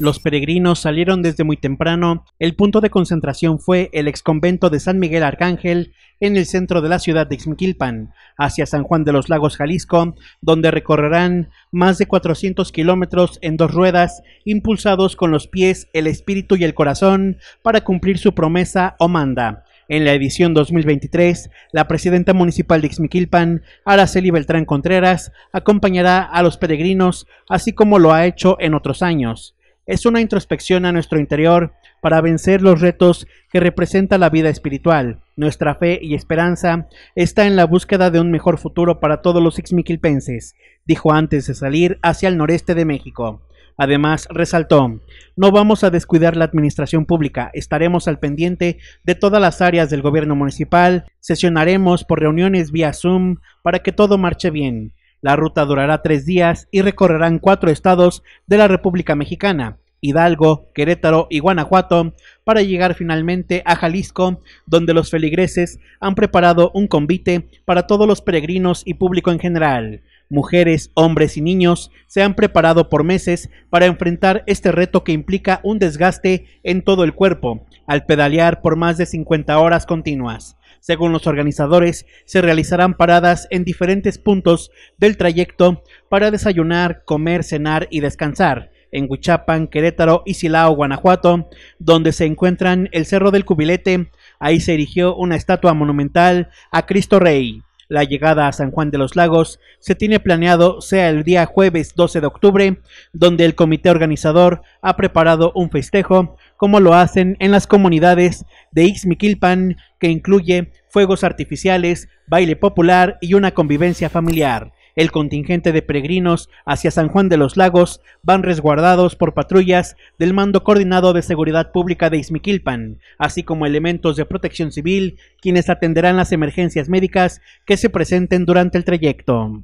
Los peregrinos salieron desde muy temprano. El punto de concentración fue el exconvento de San Miguel Arcángel en el centro de la ciudad de Ixmiquilpan, hacia San Juan de los Lagos, Jalisco, donde recorrerán más de 400 kilómetros en dos ruedas, impulsados con los pies, el espíritu y el corazón para cumplir su promesa o manda. En la edición 2023, la presidenta municipal de Ixmiquilpan, Araceli Beltrán Contreras, acompañará a los peregrinos, así como lo ha hecho en otros años es una introspección a nuestro interior para vencer los retos que representa la vida espiritual. Nuestra fe y esperanza está en la búsqueda de un mejor futuro para todos los xmiquilpenses, dijo antes de salir hacia el noreste de México. Además, resaltó, no vamos a descuidar la administración pública, estaremos al pendiente de todas las áreas del gobierno municipal, sesionaremos por reuniones vía Zoom para que todo marche bien. La ruta durará tres días y recorrerán cuatro estados de la República Mexicana, Hidalgo, Querétaro y Guanajuato para llegar finalmente a Jalisco, donde los feligreses han preparado un convite para todos los peregrinos y público en general. Mujeres, hombres y niños se han preparado por meses para enfrentar este reto que implica un desgaste en todo el cuerpo, al pedalear por más de 50 horas continuas. Según los organizadores, se realizarán paradas en diferentes puntos del trayecto para desayunar, comer, cenar y descansar en Huichapan, Querétaro y Silao, Guanajuato, donde se encuentran el Cerro del Cubilete. Ahí se erigió una estatua monumental a Cristo Rey. La llegada a San Juan de los Lagos se tiene planeado sea el día jueves 12 de octubre, donde el comité organizador ha preparado un festejo, como lo hacen en las comunidades de Ixmiquilpan, que incluye fuegos artificiales, baile popular y una convivencia familiar. El contingente de peregrinos hacia San Juan de los Lagos van resguardados por patrullas del Mando Coordinado de Seguridad Pública de Izmiquilpan, así como elementos de protección civil, quienes atenderán las emergencias médicas que se presenten durante el trayecto.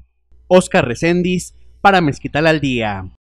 Oscar Recendis, para Mezquital al Día.